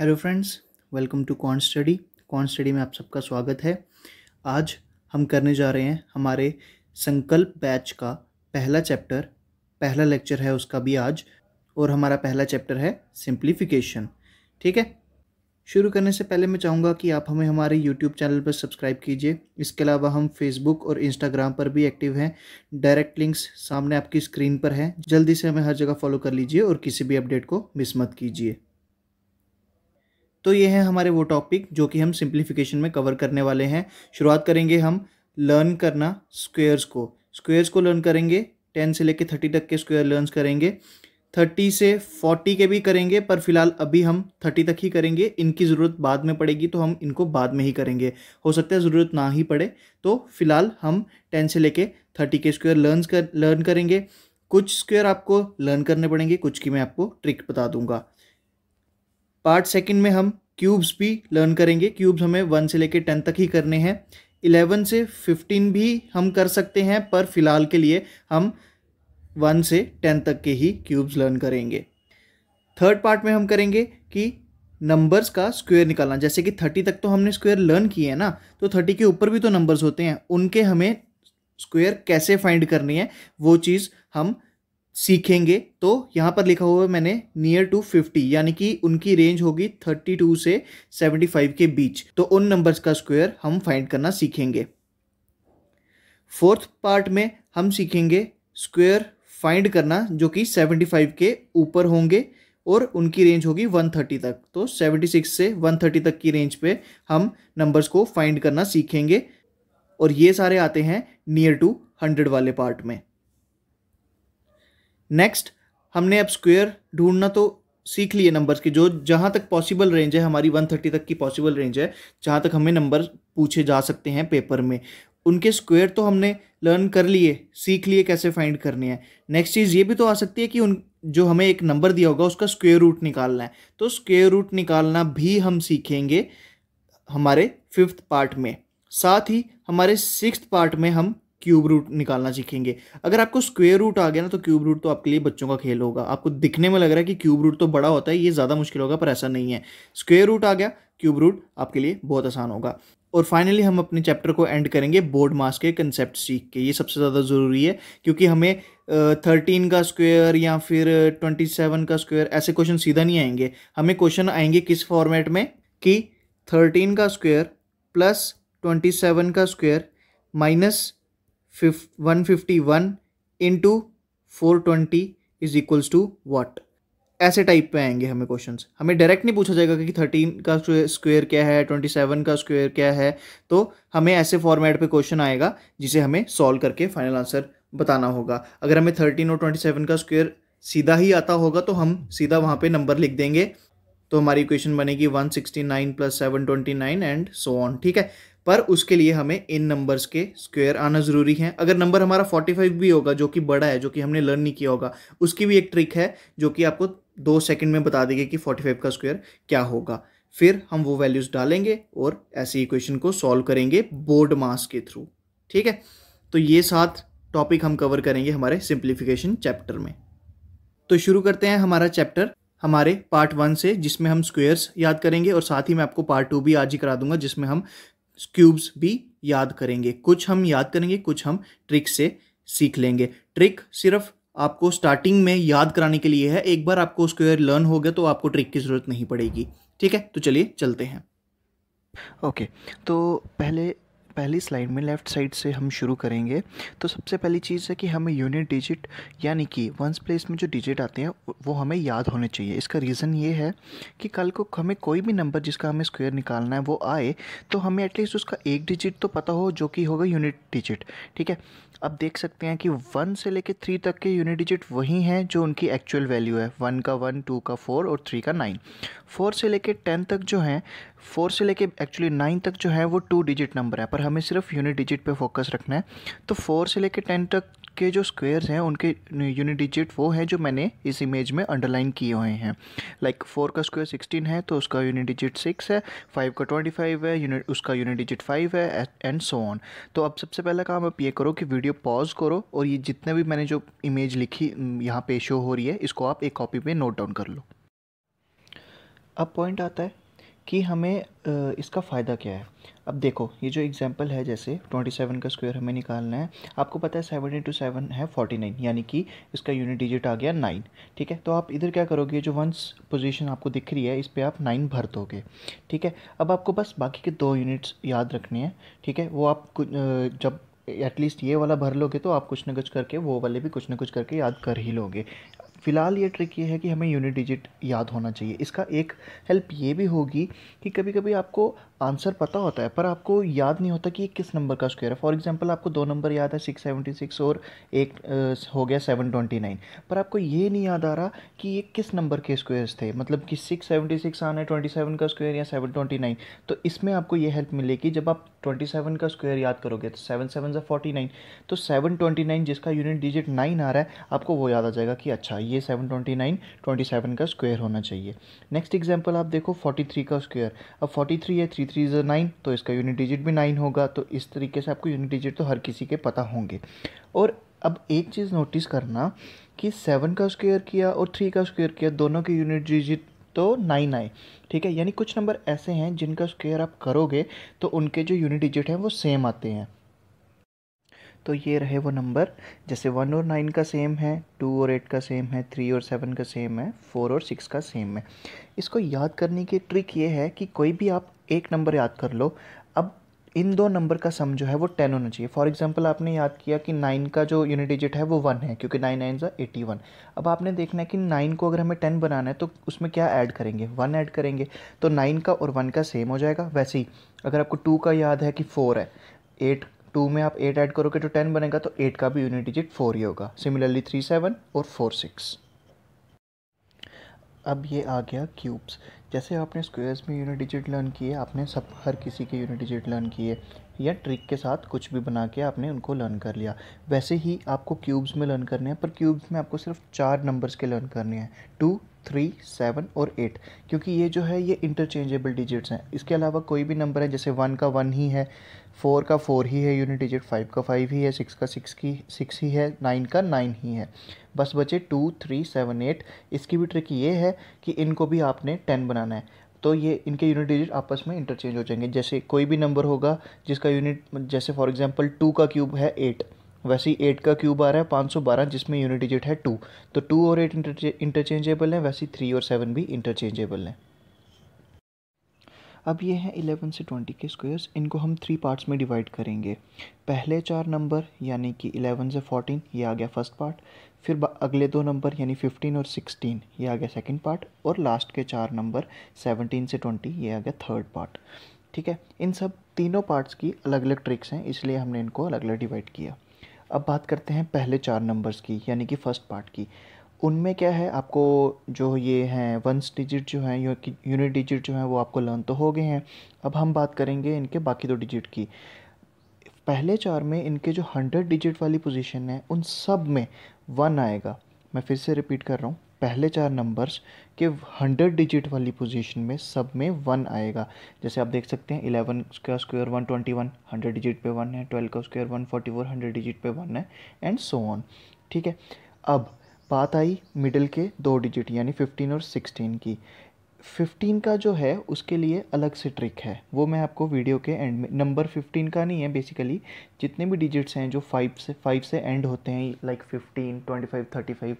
hello friends welcome to con study con study में आप सबका स्वागत है आज हम करने जा रहे हैं हमारे संकल्प बैच का पहला चैप्टर पहला लेक्चर है उसका भी आज और हमारा पहला चैप्टर है सिंप्लीफिकेशन ठीक है शुरू करने से पहले मैं चाहूँगा कि आप हमें हमारे यूट्यूब चैनल पर सब्सक्राइब कीजिए इसके अलावा हम फेसबुक और इंस्टाग्राम पर भी एक्टिव हैं डायरेक्ट लिंक्स सामने आपकी स्क्रीन पर हैं जल्दी से हमें हर जगह फॉलो कर लीजिए और किसी भी अपडेट को मिस मत कीजिए तो ये है हमारे वो टॉपिक जो कि हम सिंप्लीफिकेशन में कवर करने वाले हैं शुरुआत करेंगे हम लर्न करना स्क्वेयर्स को स्क्वेयर्स को लर्न करेंगे टेन से लेकर थर्टी तक के स्क्वेयर लर्न करेंगे थर्टी से फोर्टी के भी करेंगे पर फिलहाल अभी हम थर्टी तक ही करेंगे इनकी ज़रूरत बाद में पड़ेगी तो हम इनको बाद में ही करेंगे हो सकता है ज़रूरत ना ही पड़े तो फिलहाल हम टेन से लेके थर्टी के स्क्वेयर लर्न कर लर्न करेंगे कुछ स्क्वेयर आपको लर्न करने पड़ेंगे कुछ की मैं आपको ट्रिक बता दूंगा पार्ट सेकंड में हम क्यूब्स भी लर्न करेंगे क्यूब्स हमें वन से लेकर टेन तक ही करने हैं इलेवन से फिफ्टीन भी हम कर सकते हैं पर फिलहाल के लिए हम वन से टेन तक के ही क्यूब्स लर्न करेंगे थर्ड पार्ट में हम करेंगे कि नंबर्स का स्क्वायर निकालना जैसे कि थर्टी तक तो हमने स्क्वायर लर्न किए हैं ना तो थर्टी के ऊपर भी तो नंबर्स होते हैं उनके हमें स्क्वायर कैसे फाइंड करनी है वो चीज़ हम सीखेंगे तो यहाँ पर लिखा हुआ है मैंने नियर टू फिफ्टी यानी कि उनकी रेंज होगी थर्टी टू से सेवेंटी फाइव के बीच तो उन नंबर्स का स्क्वायर हम फाइंड करना सीखेंगे फोर्थ पार्ट में हम सीखेंगे स्क्वायर फाइंड करना जो कि सेवेंटी फाइव के ऊपर होंगे और उनकी रेंज होगी वन थर्टी तक तो सेवेंटी सिक्स से वन थर्टी तक की रेंज पे हम नंबर्स को फाइंड करना सीखेंगे और ये सारे आते हैं नियर टू हंड्रेड वाले पार्ट में नेक्स्ट हमने अब स्क्वेयर ढूंढना तो सीख लिए नंबर्स की जो जहाँ तक पॉसिबल रेंज है हमारी 130 तक की पॉसिबल रेंज है जहाँ तक हमें नंबर पूछे जा सकते हैं पेपर में उनके स्क्वेयर तो हमने लर्न कर लिए सीख लिए कैसे फाइंड करने हैं नेक्स्ट चीज़ ये भी तो आ सकती है कि उन जो हमें एक नंबर दिया होगा उसका स्क्वेयर रूट निकालना है तो स्क्वेयर रूट निकालना भी हम सीखेंगे हमारे फिफ्थ पार्ट में साथ ही हमारे सिक्स पार्ट में हम क्यूब रूट निकालना सीखेंगे अगर आपको स्क्वेयर रूट आ गया ना तो क्यूब रूट तो आपके लिए बच्चों का खेल होगा आपको दिखने में लग रहा है कि क्यूब रूट तो बड़ा होता है ये ज़्यादा मुश्किल होगा पर ऐसा नहीं है स्क्वेयर रूट आ गया क्यूब रूट आपके लिए बहुत आसान होगा और फाइनली हम अपने चैप्टर को एंड करेंगे बोर्ड मास के कंसेप्ट सीख के ये सबसे ज़्यादा ज़रूरी है क्योंकि हमें थर्टीन का स्क्वायर या फिर ट्वेंटी सेवन का स्क्वायर ऐसे क्वेश्चन सीधा नहीं आएंगे हमें क्वेश्चन आएंगे किस फॉर्मेट में कि थर्टीन का स्क्वायर प्लस ट्वेंटी सेवन का square minus fifty one fifty one into four twenty is equals to what ऐसे टाइप पे आएंगे हमें क्वेश्चंस हमें डायरेक्ट नहीं पूछा जाएगा कि थर्टीन का स्क्वेयर क्या है ट्वेंटी सेवन का स्क्वेयर क्या है तो हमें ऐसे फॉर्मेट पे क्वेश्चन आएगा जिसे हमें सॉल्व करके फाइनल आंसर बताना होगा अगर हमें थर्टीन और ट्वेंटी सेवन का स्क्वेयर सीधा ही आता होगा तो हम सीधा वहाँ पे नंबर लिख देंगे तो हमारी इक्वेशन बनेगी 169 sixty nine plus seven twenty nine and so on ठीक है पर उसके लिए हमें इन नंबर्स के स्क्वायर आना ज़रूरी है अगर नंबर हमारा 45 भी होगा जो कि बड़ा है जो कि हमने लर्न नहीं किया होगा उसकी भी एक ट्रिक है जो कि आपको दो सेकंड में बता देगी कि 45 का स्क्वायर क्या होगा फिर हम वो वैल्यूज़ डालेंगे और ऐसी इक्वेशन को सॉल्व करेंगे बोर्ड मास के थ्रू ठीक है तो ये सात टॉपिक हम कवर करेंगे हमारे सिंप्लीफिकेशन चैप्टर में तो शुरू करते हैं हमारा चैप्टर हमारे पार्ट वन से जिसमें हम स्क्वेयर्स याद करेंगे और साथ ही मैं आपको पार्ट टू भी आज ही करा दूंगा जिसमें हम क्यूब्स भी याद करेंगे कुछ हम याद करेंगे कुछ हम ट्रिक से सीख लेंगे ट्रिक सिर्फ आपको स्टार्टिंग में याद कराने के लिए है एक बार आपको स्क्वेयर लर्न हो गया तो आपको ट्रिक की ज़रूरत नहीं पड़ेगी ठीक है तो चलिए चलते हैं ओके okay, तो पहले पहली स्लाइड में लेफ़्ट साइड से हम शुरू करेंगे तो सबसे पहली चीज़ है कि हमें यूनिट डिजिट यानी कि वंस प्लेस में जो डिजिट आते हैं वो हमें याद होने चाहिए इसका रीज़न ये है कि कल को हमें कोई भी नंबर जिसका हमें स्क्वायर निकालना है वो आए तो हमें एटलीस्ट उसका एक डिजिट तो पता हो जो कि होगा यूनिट डिजिट ठीक है अब देख सकते हैं कि वन से लेकर थ्री तक के यूनिट डिजिट वही हैं जो उनकी एक्चुअल वैल्यू है वन का वन टू का फोर और थ्री का नाइन फोर से लेकर टेन तक जो हैं फोर से लेके एक्चुअली नाइन तक जो है वो टू डिजिट नंबर है पर हमें सिर्फ यूनिट डिजिट पे फोकस रखना है तो फोर से लेके टेन तक के जो स्क्वेयर्स हैं उनके यूनिट डिजिट वो हैं जो मैंने इस इमेज में अंडरलाइन किए हुए हैं लाइक फोर का स्क्वेयर सिक्सटीन है तो उसका यूनिट डिजिट सिक्स है फाइव का ट्वेंटी फाइव है यूनिट उसका यूनिट डिजिट फाइव है एंड सो ऑन तो अब सबसे पहला काम आप ये करो कि वीडियो पॉज करो और ये जितने भी मैंने जो इमेज लिखी यहाँ पे शो हो रही है इसको आप एक कॉपी पर नोट डाउन कर लो अब पॉइंट आता है कि हमें इसका फ़ायदा क्या है अब देखो ये जो एग्जांपल है जैसे 27 का स्क्वायर हमें निकालना है आपको पता है सेवन इंटू सेवन है 49 यानी कि इसका यूनिट डिजिट आ गया नाइन ठीक है तो आप इधर क्या करोगे जो वंस पोजीशन आपको दिख रही है इस पर आप नाइन भर दोगे ठीक है अब आपको बस बाकी के दो यूनिट्स याद रखने हैं ठीक है वो आप जब एटलीस्ट ये वाला भर लोगे तो आप कुछ ना कुछ करके वो वाले भी कुछ ना कुछ करके याद कर ही लोगे फ़िलहाल ये ट्रिक ये है कि हमें यूनिट डिजिट याद होना चाहिए इसका एक हेल्प ये भी होगी कि कभी कभी आपको आंसर पता होता है पर आपको याद नहीं होता कि ये किस नंबर का स्क्वायर है फॉर एग्जांपल आपको दो नंबर याद है सिक्स सेवेंटी सिक्स और एक आ, हो गया सेवन ट्वेंटी नाइन पर आपको ये नहीं याद आ रहा कि ये किस नंबर के स्क्वायर्स थे मतलब कि सिक्स सेवेंटी सिक्स आना है ट्वेंटी सेवन का स्क्वायर या सेवन ट्वेंटी नाइन तो इसमें आपको ये हेल्प मिलेगी जब आप ट्वेंटी सेवन का स्क्वायर याद करोगे तो सेवन सेवन ज़ा फोर्टी नाइन तो सेवन ट्वेंटी नाइन जिसका यूनिट डिजिट नाइन आ रहा है आपको वो याद आ जाएगा कि अच्छा ये seven twenty nine twenty seven का स्क्वायर होना चाहिए नेक्स्ट एग्जाम्पल आप देखो फोर्टी थ्री का स्क्वायर अब फोर्टी थ्री या थ्री थ्री इज़ नाइन तो इसका यूनिट डिजिट भी नाइन होगा तो इस तरीके से आपको यूनिट डिजिट तो हर किसी के पता होंगे और अब एक चीज़ नोटिस करना कि सेवन का स्क्वेयर किया और थ्री का स्क्वेयर किया दोनों के यूनिट डिजिट तो नाइन आए ठीक है यानी कुछ नंबर ऐसे हैं जिनका स्क्वेयर आप करोगे तो उनके जो यूनिट डिजिट हैं वो सेम आते हैं तो ये रहे वो नंबर जैसे वन और नाइन का सेम है टू और एट का सेम है थ्री और सेवन का सेम है फोर और सिक्स का सेम है इसको याद करने की ट्रिक ये है कि कोई भी आप एक नंबर याद कर लो अब इन दो नंबर का सम जो है वो टेन होना चाहिए फॉर एग्जाम्पल आपने याद किया कि नाइन का जो यूनिट डिजिट है वो वन है क्योंकि नाइन नाइन जो एटी वन अब आपने देखना है कि नाइन को अगर हमें टेन बनाना है तो उसमें क्या ऐड करेंगे वन ऐड करेंगे तो नाइन का और वन का सेम हो जाएगा वैसे ही अगर आपको टू का याद है कि फ़ोर है एट टू में आप एट ऐड करोगे तो टेन बनेगा तो एट का भी यूनिट डिजिट फोर ही होगा सिमिलरली थ्री सेवन और फोर सिक्स अब ये आ गया क्यूब्स जैसे आपने स्क्वेयर्स में यूनिट डिजिट लर्न किए आपने सब हर किसी के यूनिट डिजिट लर्न किए या ट्रिक के साथ कुछ भी बना के आपने उनको लर्न कर लिया वैसे ही आपको क्यूब्स में लर्न करने हैं पर क्यूब्स में आपको सिर्फ चार नंबर्स के लर्न करने हैं टू थ्री सेवन और एट क्योंकि ये जो है ये इंटरचेंजेबल डिजिट्स हैं इसके अलावा कोई भी नंबर है जैसे वन का वन ही है फोर का फोर ही है यूनिट डिजिट फाइव का फाइव ही है सिक्स का सिक्स की सिक्स ही है नाइन का नाइन ही है बस बचे टू थ्री सेवन एट इसकी भी ट्रिक ये है कि इनको भी आपने टेन बनाना है तो ये इनके यूनिट डिजिट आपस में इंटरचेंज हो जाएंगे जैसे कोई भी नंबर होगा जिसका यूनिट जैसे फॉर एग्जांपल टू का क्यूब है एट वैसे ही एट का क्यूब आ रहा है पाँच सौ बारह जिसमें यूनिट डिजिट है टू तो टू और एट इंटरचेंजेबल हैं वैसे ही थ्री और सेवन भी इंटरचेंजेबल हैं अब ये हैं इलेवन से ट्वेंटी के स्क्वेयर्स इनको हम थ्री पार्ट्स में डिवाइड करेंगे पहले चार नंबर यानी कि इलेवन से फोर्टीन ये आ गया फर्स्ट पार्ट फिर अगले दो नंबर यानी फिफ्टीन और सिक्सटीन ये आ गया सेकंड पार्ट और लास्ट के चार नंबर सेवनटीन से ट्वेंटी ये आ गया थर्ड पार्ट ठीक है इन सब तीनों पार्ट्स की अलग अलग ट्रिक्स हैं इसलिए हमने इनको अलग अलग डिवाइड किया अब बात करते हैं पहले चार नंबर्स की यानी कि फ़र्स्ट पार्ट की उनमें क्या है आपको जो ये हैं वंस डिजिट जो हैं यूनिट डिजिट जो हैं वो आपको लर्न तो हो गए हैं अब हम बात करेंगे इनके बाकी दो डिजिट की पहले चार में इनके जो हंड्रेड डिजिट वाली पोजीशन है उन सब में वन आएगा मैं फिर से रिपीट कर रहा हूँ पहले चार नंबर्स के हंड्रेड डिजिट वाली पोजीशन में सब में वन आएगा जैसे आप देख सकते हैं इलेवन का square one twenty one hundred digit पे वन है ट्वेल्व का square one forty four hundred digit पे वन है एंड सो ऑन ठीक है अब बात आई मिडिल के दो डिजिट यानी फिफ्टीन और सिक्सटीन की फिफ्टीन का जो है उसके लिए अलग से ट्रिक है वो मैं आपको वीडियो के एंड में नंबर फिफ्टीन का नहीं है बेसिकली जितने भी डिजिट्स हैं जो फाइव से फाइव से एंड होते हैं like fifteen twenty five thirty five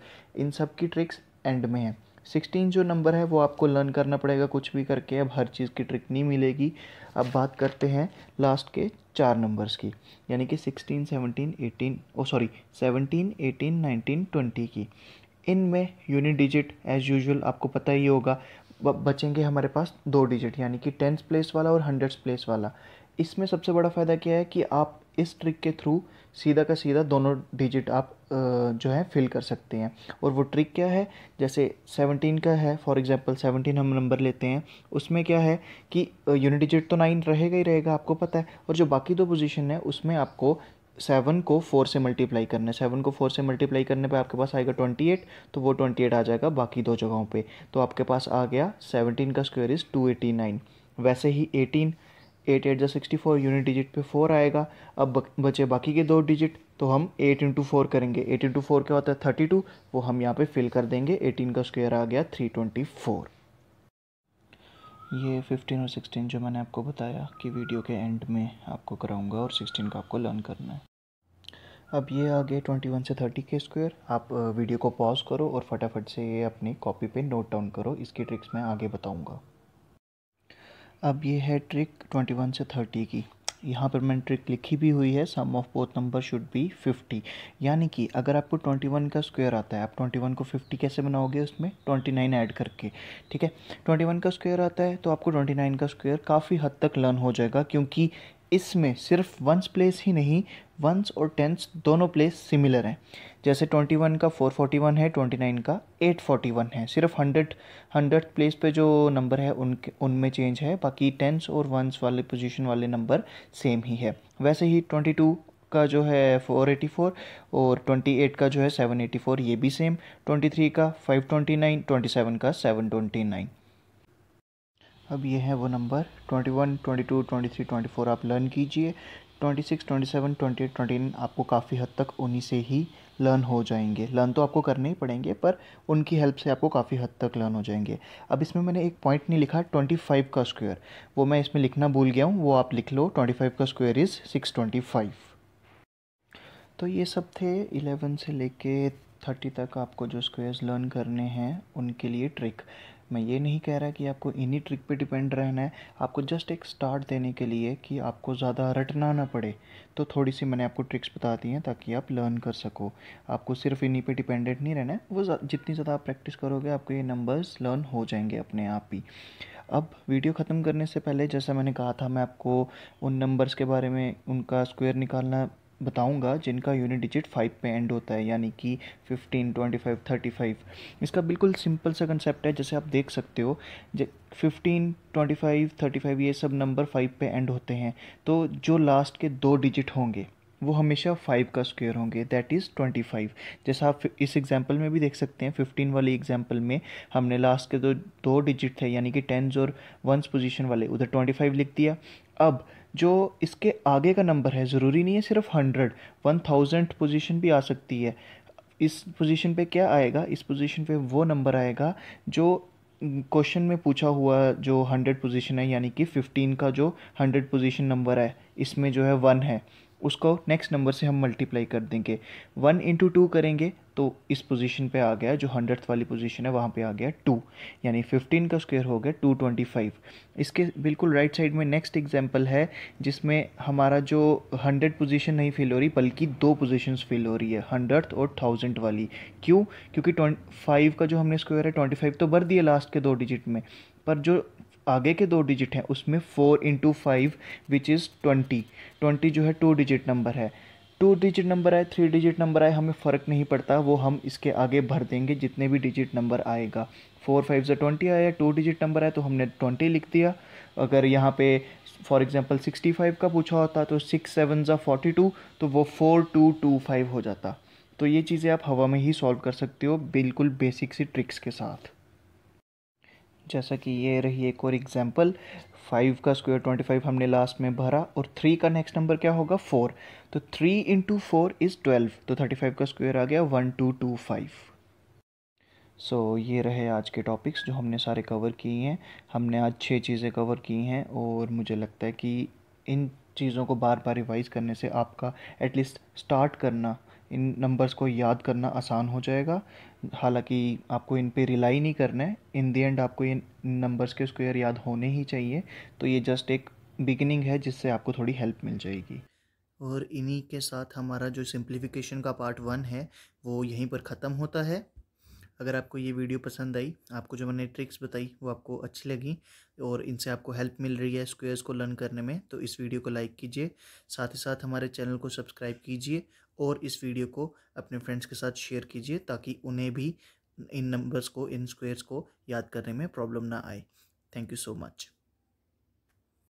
इन सब की ट्रिक्स एंड में है सिक्सटीन जो नंबर है वो आपको लर्न करना पड़ेगा कुछ भी करके अब हर चीज़ की ट्रिक नहीं मिलेगी अब बात करते हैं लास्ट के चार नंबर्स की यानी कि sixteen seventeen eighteen oh sorry seventeen eighteen nineteen twenty की इन में यूनिट डिजिट एज यूजुअल आपको पता ही होगा बचेंगे हमारे पास दो डिजिट यानी कि टेंथ प्लेस वाला और हंड्रेड्स प्लेस वाला इसमें सबसे बड़ा फ़ायदा क्या है कि आप इस ट्रिक के थ्रू सीधा का सीधा दोनों डिजिट आप जो है फिल कर सकते हैं और वो ट्रिक क्या है जैसे 17 का है फॉर एग्जांपल 17 हम नंबर लेते हैं उसमें क्या है कि यूनिट डिजिट तो नाइन रहेगा ही रहेगा आपको पता है और जो बाकी दो पोजीशन है उसमें आपको सेवन को फोर से मल्टीप्लाई करना है सेवन को फोर से मल्टीप्लाई करने पे आपके पास आएगा ट्वेंटी एट तो वो ट्वेंटी एट आ जाएगा बाकी दो जगहों पे तो आपके पास आ गया सेवनटीन का square is two eighty nine वैसे ही एटीन एट एट जो सिक्सटी फोर यूनिट डिजिट पे फोर आएगा अब बचे बाकी के दो डिजिट तो हम एट इंटू फोर करेंगे एट इंटू फोर क्या होता है थर्टी टू वो हम यहाँ पे फिल कर देंगे एटीन का स्क्वायर आ गया थ्री ट्वेंटी फोर ये फिफ्टीन और सिक्सटीन जो मैंने आपको बताया कि वीडियो के एंड में आपको कराऊंगा और सिक्सटीन का आपको लर्न करना है अब ये आ गए ट्वेंटी वन से थर्टी के स्क्वायर आप वीडियो को पॉज करो और फटाफट से ये अपनी कॉपी पे नोट डाउन करो इसकी ट्रिक्स मैं आगे बताऊंगा अब ये है ट्रिक 21 से 30 की यहाँ पर मैंने ट्रिक लिखी भी हुई है sum of both number should be 50 यानी कि अगर आपको 21 का स्क्वायर आता है आप 21 को 50 कैसे बनाओगे उसमें 29 ऐड करके ठीक है 21 का स्क्वायर आता है तो आपको 29 का स्क्वायर काफ़ी हद तक लर्न हो जाएगा क्योंकि इसमें सिर्फ वंस प्लेस ही नहीं वंस और टेंस दोनों प्लेस सिमिलर हैं जैसे ट्वेंटी वन का फोर फोर्टी वन है ट्वेंटी नाइन का एट फोर्टी वन है सिर्फ हंड्रेड हंड्रेड प्लेस पे जो नंबर है उनके उनमें चेंज है बाकी टेंस और वंस वाले पोजीशन वाले नंबर सेम ही है वैसे ही ट्वेंटी टू का जो है फोर एटी फोर और ट्वेंटी एट का जो है सेवन एटी फोर ये भी सेम ट्वेंटी थ्री का five twenty nine twenty seven का सेवन ट्वेंटी नाइन अब ये है वो number twenty one twenty two twenty three twenty four आप लर्न कीजिए twenty six twenty seven twenty eight twenty nine आपको काफ़ी हद तक उन्हीं से ही लर्न हो जाएंगे लर्न तो आपको करने ही पड़ेंगे पर उनकी हेल्प से आपको काफ़ी हद तक लर्न हो जाएंगे अब इसमें मैंने एक पॉइंट नहीं लिखा ट्वेंटी फाइव का स्क्वेयर वो मैं इसमें लिखना भूल गया हूँ वो आप लिख लो ट्वेंटी फाइव का square is six twenty five तो ये सब थे इलेवन से लेके थर्टी तक आपको जो स्क्वेयर्स लर्न करने हैं उनके लिए ट्रिक मैं ये नहीं कह रहा कि आपको इन्हीं ट्रिक पे डिपेंड रहना है आपको जस्ट एक स्टार्ट देने के लिए कि आपको ज़्यादा रटना ना पड़े तो थोड़ी सी मैंने आपको ट्रिक्स बता दी हैं ताकि आप लर्न कर सको आपको सिर्फ इन्हीं पे डिपेंडेंट नहीं रहना है वो जितनी ज़्यादा आप प्रैक्टिस करोगे आपको ये नंबर्स लर्न हो जाएंगे अपने आप ही अब वीडियो ख़त्म करने से पहले जैसा मैंने कहा था मैं आपको उन नंबर्स के बारे में उनका स्क्वायर निकालना बताऊंगा जिनका यूनिट डिजिट फाइव पे एंड होता है यानी कि fifteen twenty five thirty five इसका बिल्कुल सिंपल सा कंसेप्ट है जैसे आप देख सकते हो fifteen twenty five thirty five ये सब नंबर फाइव पे एंड होते हैं तो जो लास्ट के दो डिजिट होंगे वो हमेशा फाइव का स्क्वेयर होंगे दैट इज़ ट्वेंटी फाइव जैसा आप इस एग्जाम्पल में भी देख सकते हैं फिफ्टीन वाली एग्जाम्पल में हमने लास्ट के दो दो डिजिट थे यानी कि टेंस और वंस पोजिशन वाले उधर ट्वेंटी फाइव लिख दिया अब जो इसके आगे का नंबर है ज़रूरी नहीं है सिर्फ हंड्रेड वन थाउजेंड पोजिशन भी आ सकती है इस पोजीशन पे क्या आएगा इस पोजीशन पे वो नंबर आएगा जो क्वेश्चन में पूछा हुआ जो हंड्रेड पोजीशन है यानी कि फ़िफ्टीन का जो हंड्रेड पोजीशन नंबर है इसमें जो है वन है उसको नेक्स्ट नंबर से हम मल्टीप्लाई कर देंगे वन इंटू टू करेंगे तो इस पोजीशन पे आ गया जो हंड्रेड वाली पोजीशन है वहाँ पे आ गया टू यानी फिफ्टीन का स्क्वायर हो गया टू ट्वेंटी फाइव इसके बिल्कुल राइट साइड में नेक्स्ट एग्जाम्पल है जिसमें हमारा जो हंड्रेड पोजीशन नहीं फिल हो रही बल्कि दो पोजिशन फिल हो रही है हंड्रेड और थाउजेंड वाली क्यों क्योंकि फाइव का जो हमने स्क्वेयर है ट्वेंटी फाइव तो भर दिया लास्ट के दो डिजिट में पर जो आगे के दो डिजिट हैं उसमें four into five which is twenty twenty जो है टू डिजिट नंबर है टू डिजिट नंबर आए थ्री डिजिट नंबर आए हमें फ़र्क नहीं पड़ता वो हम इसके आगे भर देंगे जितने भी डिजिट नंबर आएगा फोर फाइव ज़ा ट्वेंटी आया टू डिजिट नंबर आया तो हमने ट्वेंटी लिख दिया अगर यहाँ पे फॉर एग्ज़ाम्पल सिक्सटी फाइव का पूछा होता तो सिक्स सेवन ज़ा फोर्टी टू तो वो फोर टू टू फाइव हो जाता तो ये चीज़ें आप हवा में ही सॉल्व कर सकते हो बिल्कुल बेसिक सी ट्रिक्स के साथ जैसा कि ये रही एक और एग्जाम्पल फाइव का स्क्वायर ट्वेंटी फाइव हमने लास्ट में भरा और थ्री का नेक्स्ट नंबर क्या होगा फोर तो three into four is twelve तो थर्टी फाइव का स्क्वायर आ गया one two two five so ये रहे आज के टॉपिक्स जो हमने सारे कवर किए हैं हमने आज छः चीज़ें कवर की हैं और मुझे लगता है कि इन चीज़ों को बार बार रिवाइज़ करने से आपका एटलीस्ट स्टार्ट करना इन नंबर्स को याद करना आसान हो जाएगा हालांकि आपको इन पे रिलाई नहीं करना है इन दी एंड आपको ये नंबर्स के स्क्वायर याद होने ही चाहिए तो ये जस्ट एक बिगिनिंग है जिससे आपको थोड़ी हेल्प मिल जाएगी और इन्हीं के साथ हमारा जो सिंप्लीफिकेशन का पार्ट वन है वो यहीं पर ख़त्म होता है अगर आपको ये वीडियो पसंद आई आपको जो मैंने ट्रिक्स बताई वो आपको अच्छी लगी और इनसे आपको हेल्प मिल रही है स्क्वेयर्स को लर्न करने में तो इस वीडियो को लाइक कीजिए साथ ही साथ हमारे चैनल को सब्सक्राइब कीजिए और इस वीडियो को अपने फ्रेंड्स के साथ शेयर कीजिए ताकि उन्हें भी इन नंबर्स को इन स्क्वेयर्स को याद करने में प्रॉब्लम ना आए थैंक यू सो मच